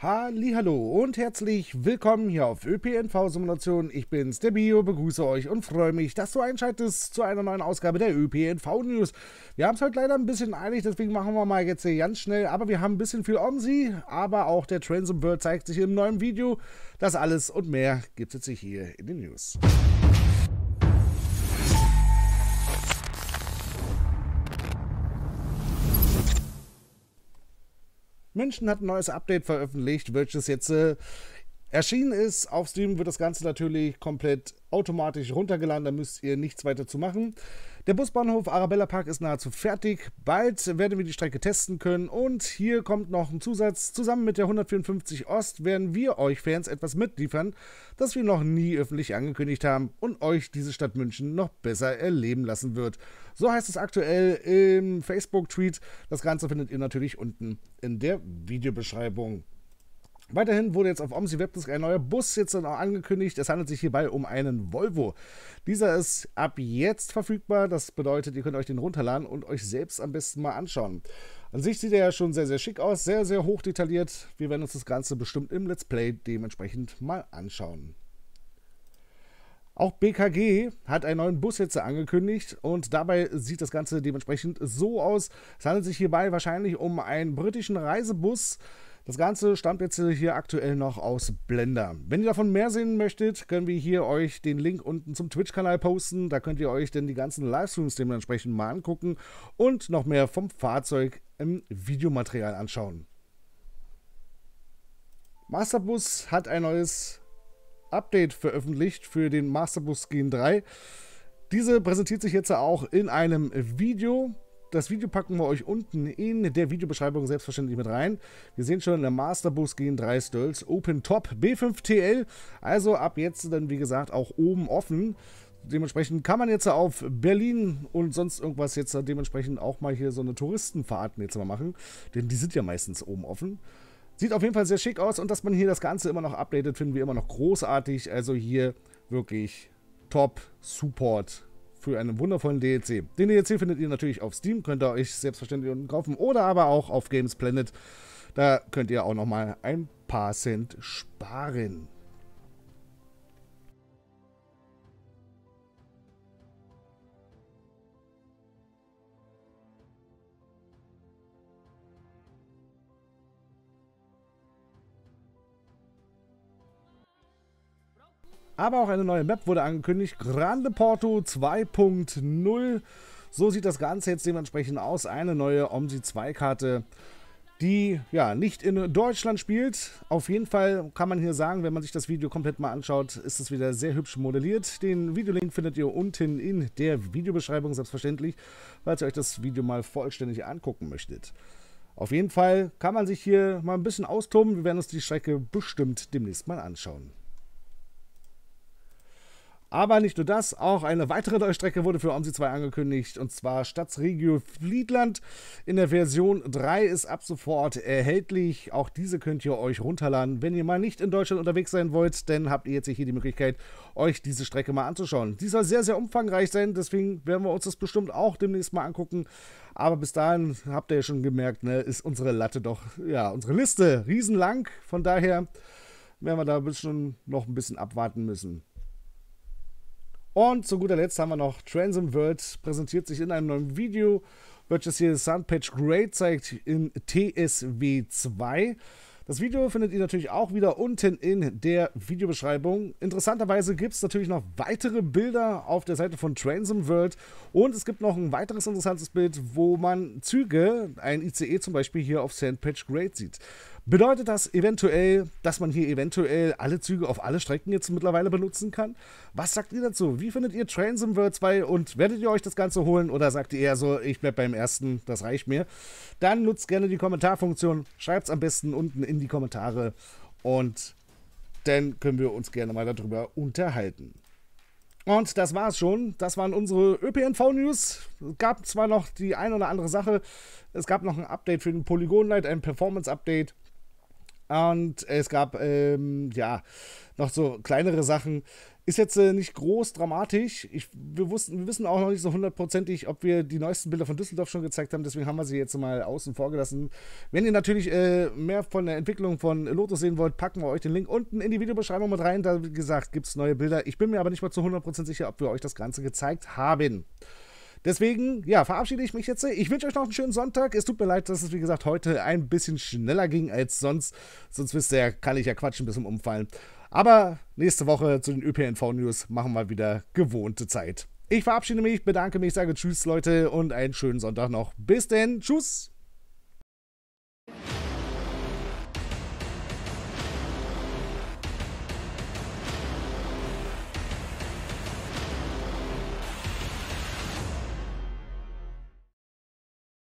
Hallo und herzlich willkommen hier auf ÖPNV Simulation. Ich bin's, der Bio, begrüße euch und freue mich, dass du einschaltest zu einer neuen Ausgabe der ÖPNV News. Wir haben es heute leider ein bisschen eilig, deswegen machen wir mal jetzt hier ganz schnell, aber wir haben ein bisschen viel Omsi, aber auch der Transom World zeigt sich im neuen Video. Das alles und mehr gibt es jetzt hier in den News. München hat ein neues Update veröffentlicht, welches jetzt äh, Erschienen ist, auf Stream wird das Ganze natürlich komplett automatisch runtergeladen, da müsst ihr nichts weiter zu machen. Der Busbahnhof Arabella Park ist nahezu fertig. Bald werden wir die Strecke testen können. Und hier kommt noch ein Zusatz. Zusammen mit der 154 Ost werden wir euch Fans etwas mitliefern, das wir noch nie öffentlich angekündigt haben und euch diese Stadt München noch besser erleben lassen wird. So heißt es aktuell im Facebook-Tweet. Das Ganze findet ihr natürlich unten in der Videobeschreibung. Weiterhin wurde jetzt auf OMSI Webdisk ein neuer Bus jetzt dann auch angekündigt. Es handelt sich hierbei um einen Volvo. Dieser ist ab jetzt verfügbar. Das bedeutet, ihr könnt euch den runterladen und euch selbst am besten mal anschauen. An sich sieht er ja schon sehr, sehr schick aus, sehr, sehr hoch detailliert. Wir werden uns das Ganze bestimmt im Let's Play dementsprechend mal anschauen. Auch BKG hat einen neuen Bus jetzt angekündigt und dabei sieht das Ganze dementsprechend so aus. Es handelt sich hierbei wahrscheinlich um einen britischen Reisebus, das Ganze stammt jetzt hier aktuell noch aus Blender. Wenn ihr davon mehr sehen möchtet, können wir hier euch den Link unten zum Twitch-Kanal posten. Da könnt ihr euch dann die ganzen Livestreams dementsprechend mal angucken und noch mehr vom Fahrzeug im Videomaterial anschauen. Masterbus hat ein neues Update veröffentlicht für den Masterbus Gen 3. Diese präsentiert sich jetzt auch in einem Video. Das Video packen wir euch unten in der Videobeschreibung selbstverständlich mit rein. Wir sehen schon, in der Masterbus gehen drei Stills, Open Top, B5TL. Also ab jetzt dann, wie gesagt, auch oben offen. Dementsprechend kann man jetzt auf Berlin und sonst irgendwas jetzt dementsprechend auch mal hier so eine Touristenfahrt jetzt mal machen. Denn die sind ja meistens oben offen. Sieht auf jeden Fall sehr schick aus und dass man hier das Ganze immer noch updatet, finden wir immer noch großartig. Also hier wirklich top Support für einen wundervollen DLC. Den DLC findet ihr natürlich auf Steam, könnt ihr euch selbstverständlich unten kaufen oder aber auch auf Games Planet. Da könnt ihr auch nochmal ein paar Cent sparen. Aber auch eine neue Map wurde angekündigt. Grande Porto 2.0. So sieht das Ganze jetzt dementsprechend aus. Eine neue OMSI 2-Karte, die ja nicht in Deutschland spielt. Auf jeden Fall kann man hier sagen, wenn man sich das Video komplett mal anschaut, ist es wieder sehr hübsch modelliert. Den Videolink findet ihr unten in der Videobeschreibung, selbstverständlich, falls ihr euch das Video mal vollständig angucken möchtet. Auf jeden Fall kann man sich hier mal ein bisschen austoben. Wir werden uns die Strecke bestimmt demnächst mal anschauen. Aber nicht nur das, auch eine weitere neue Strecke wurde für OMSI 2 angekündigt, und zwar Stadtregio Fliedland In der Version 3 ist ab sofort erhältlich. Auch diese könnt ihr euch runterladen, wenn ihr mal nicht in Deutschland unterwegs sein wollt, dann habt ihr jetzt hier die Möglichkeit, euch diese Strecke mal anzuschauen. Die soll sehr, sehr umfangreich sein, deswegen werden wir uns das bestimmt auch demnächst mal angucken. Aber bis dahin, habt ihr ja schon gemerkt, ne, ist unsere Latte doch, ja, unsere Liste riesenlang. Von daher werden wir da ein bisschen, noch ein bisschen abwarten müssen. Und zu guter Letzt haben wir noch Transom World, präsentiert sich in einem neuen Video, welches hier Sunpatch Grey zeigt in TSW 2. Das Video findet ihr natürlich auch wieder unten in der Videobeschreibung. Interessanterweise gibt es natürlich noch weitere Bilder auf der Seite von Transom World und es gibt noch ein weiteres interessantes Bild, wo man Züge, ein ICE zum Beispiel, hier auf Sandpatch Great sieht. Bedeutet das eventuell, dass man hier eventuell alle Züge auf alle Strecken jetzt mittlerweile benutzen kann? Was sagt ihr dazu? Wie findet ihr Train World 2 und werdet ihr euch das Ganze holen oder sagt ihr eher so, ich bleib beim ersten, das reicht mir? Dann nutzt gerne die Kommentarfunktion, schreibt es am besten unten in die Kommentare und dann können wir uns gerne mal darüber unterhalten. Und das war es schon. Das waren unsere ÖPNV-News. Es gab zwar noch die ein oder andere Sache. Es gab noch ein Update für den Polygon Light, ein Performance-Update. Und es gab, ähm, ja, noch so kleinere Sachen. Ist jetzt äh, nicht groß dramatisch. Ich, wir, wussten, wir wissen auch noch nicht so hundertprozentig, ob wir die neuesten Bilder von Düsseldorf schon gezeigt haben. Deswegen haben wir sie jetzt mal außen vor gelassen. Wenn ihr natürlich äh, mehr von der Entwicklung von Lotus sehen wollt, packen wir euch den Link unten in die Videobeschreibung mit rein. Da, wie gesagt, gibt es neue Bilder. Ich bin mir aber nicht mal zu 100% sicher, ob wir euch das Ganze gezeigt haben. Deswegen, ja, verabschiede ich mich jetzt. Ich wünsche euch noch einen schönen Sonntag. Es tut mir leid, dass es, wie gesagt, heute ein bisschen schneller ging als sonst. Sonst wisst ihr, kann ich ja quatschen bis zum Umfallen. Aber nächste Woche zu den ÖPNV-News machen wir wieder gewohnte Zeit. Ich verabschiede mich, bedanke mich, sage Tschüss, Leute, und einen schönen Sonntag noch. Bis denn. Tschüss.